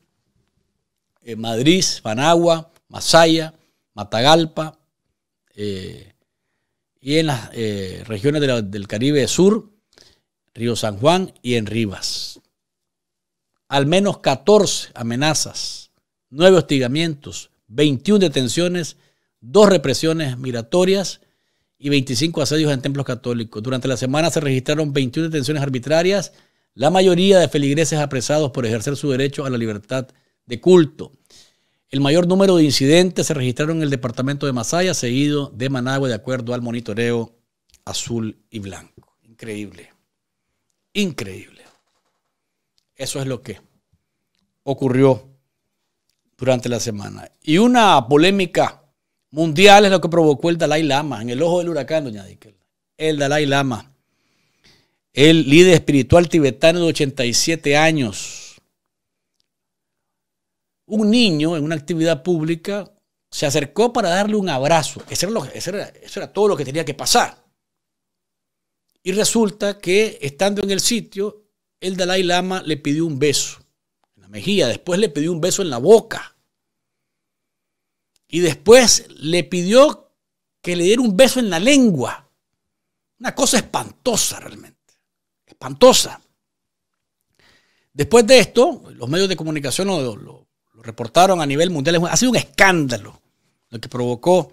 eh, Madrid, Panagua, Masaya, Matagalpa, eh, y en las eh, regiones del Caribe Sur, Río San Juan y en Rivas al menos 14 amenazas, 9 hostigamientos, 21 detenciones, 2 represiones migratorias y 25 asedios en templos católicos. Durante la semana se registraron 21 detenciones arbitrarias, la mayoría de feligreses apresados por ejercer su derecho a la libertad de culto. El mayor número de incidentes se registraron en el departamento de Masaya, seguido de Managua, de acuerdo al monitoreo azul y blanco. Increíble. Increíble. Eso es lo que ocurrió durante la semana. Y una polémica mundial es lo que provocó el Dalai Lama, en el ojo del huracán, doña Dickel. El Dalai Lama, el líder espiritual tibetano de 87 años. Un niño en una actividad pública se acercó para darle un abrazo. eso era todo lo que tenía que pasar. Y resulta que estando en el sitio, el Dalai Lama le pidió un beso en la mejilla, después le pidió un beso en la boca. Y después le pidió que le diera un beso en la lengua. Una cosa espantosa realmente. Espantosa. Después de esto, los medios de comunicación lo, reportaron a nivel mundial. Ha sido un escándalo lo que provocó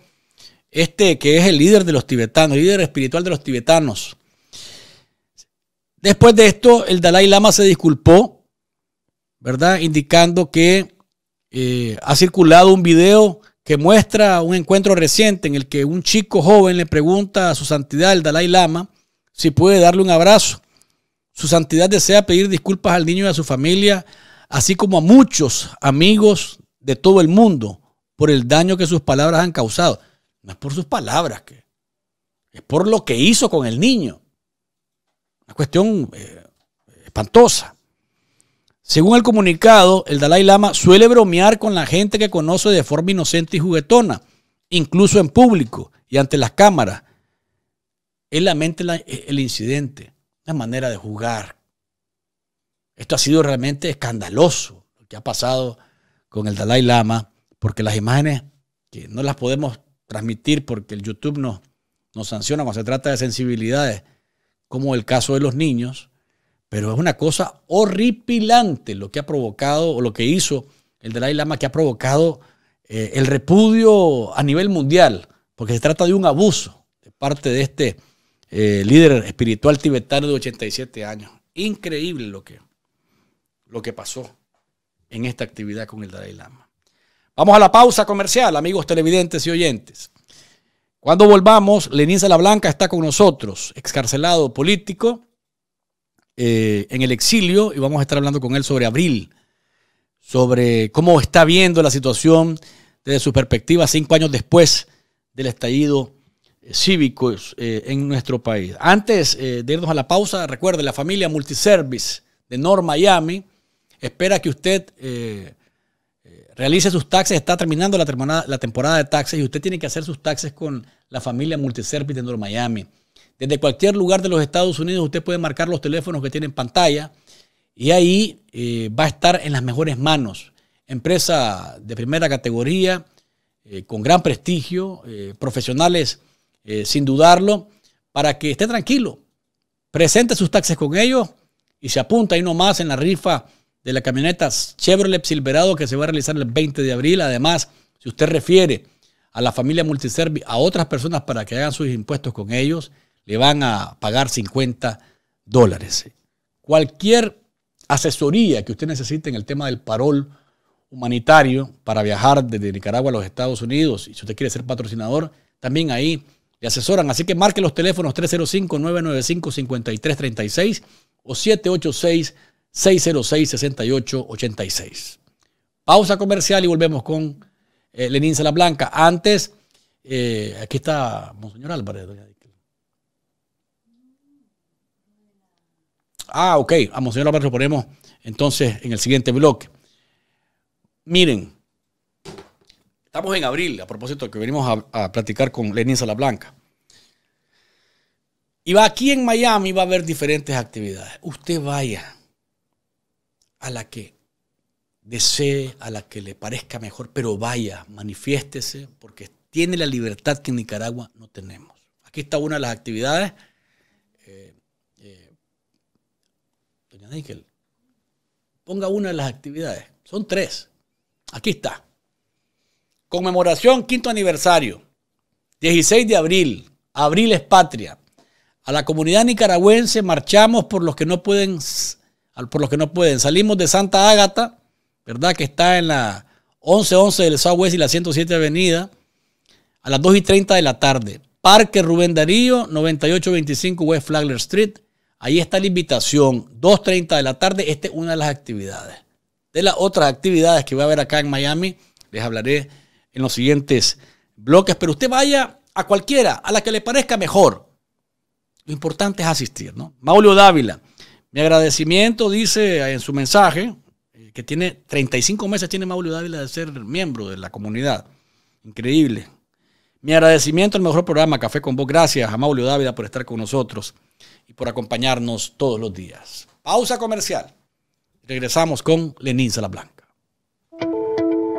este que es el líder de los tibetanos, el líder espiritual de los tibetanos, Después de esto, el Dalai Lama se disculpó, ¿verdad? Indicando que eh, ha circulado un video que muestra un encuentro reciente en el que un chico joven le pregunta a su santidad, el Dalai Lama, si puede darle un abrazo. Su santidad desea pedir disculpas al niño y a su familia, así como a muchos amigos de todo el mundo por el daño que sus palabras han causado. No es por sus palabras, que es por lo que hizo con el niño. Una cuestión eh, espantosa. Según el comunicado, el Dalai Lama suele bromear con la gente que conoce de forma inocente y juguetona, incluso en público y ante las cámaras. Él lamenta mente eh, el incidente, la manera de jugar. Esto ha sido realmente escandaloso lo que ha pasado con el Dalai Lama, porque las imágenes que no las podemos transmitir porque el YouTube nos sanciona cuando se trata de sensibilidades como el caso de los niños, pero es una cosa horripilante lo que ha provocado o lo que hizo el Dalai Lama que ha provocado eh, el repudio a nivel mundial, porque se trata de un abuso de parte de este eh, líder espiritual tibetano de 87 años. Increíble lo que, lo que pasó en esta actividad con el Dalai Lama. Vamos a la pausa comercial, amigos televidentes y oyentes. Cuando volvamos, Lenín Blanca está con nosotros, excarcelado político eh, en el exilio, y vamos a estar hablando con él sobre abril, sobre cómo está viendo la situación desde su perspectiva cinco años después del estallido eh, cívico eh, en nuestro país. Antes de irnos a la pausa, recuerde, la familia Multiservice de North Miami espera que usted Realice sus taxes, está terminando la temporada, de taxes y usted tiene que hacer sus taxes con la familia Multiservice de Miami. Desde cualquier lugar de los Estados Unidos usted puede marcar los teléfonos que tiene en pantalla y ahí eh, va a estar en las mejores manos. Empresa de primera categoría, eh, con gran prestigio, eh, profesionales sin dudarlo, para que esté tranquilo. Presente sus taxes con ellos y se apunta ahí nomás en la rifa de la camioneta Chevrolet Silverado que se va a realizar el 20 de abril. Además, si usted refiere a la familia Multiservi, a otras personas para que hagan sus impuestos con ellos, le van a pagar 50 dólares. Cualquier asesoría que usted necesite en el tema del parol humanitario para viajar desde Nicaragua a los Estados Unidos, y si usted quiere ser patrocinador, también ahí le asesoran. Así que marque los teléfonos 305-995-5336 o 786 606-6886. Pausa comercial y volvemos con eh, Lenín Blanca Antes, eh, aquí está Monseñor Álvarez. Ah, ok. A Monseñor Álvarez lo ponemos entonces en el siguiente bloque. Miren, estamos en abril, a propósito de que venimos a, platicar con Lenín Blanca Y va aquí en Miami, va a haber diferentes actividades. Usted vaya a la que desee, a la que le parezca mejor, pero vaya, manifiéstese, porque tiene la libertad que en Nicaragua no tenemos. Aquí está una de las actividades. Eh, eh, doña Níquel, ponga una de las actividades. Son tres. Aquí está. Conmemoración, quinto aniversario. 16 de abril. Abril es patria. A la comunidad nicaragüense marchamos por los que no pueden por los que no pueden. Salimos de Santa Ágata, ¿verdad? Que está en la 1111 del Southwest y la 107 Avenida, a las 2 y 30 de la tarde. Parque Rubén Darío, 9825 West Flagler Street. Ahí está la invitación, 2.30 de la tarde. Esta es una de las actividades. De las otras actividades que va a haber acá en Miami, les hablaré en los siguientes bloques. Pero usted vaya a cualquiera, a la que le parezca mejor. Lo importante es asistir, ¿no? Maulio Dávila, mi agradecimiento, dice en su mensaje, eh, que tiene 35 meses, tiene Mauro Dávila de ser miembro de la comunidad. Increíble. Mi agradecimiento al mejor programa Café con Vos. Gracias a Maulio Dávila por estar con nosotros y por acompañarnos todos los días. Pausa comercial. Regresamos con Lenín Salablanca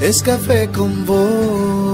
es café con vos.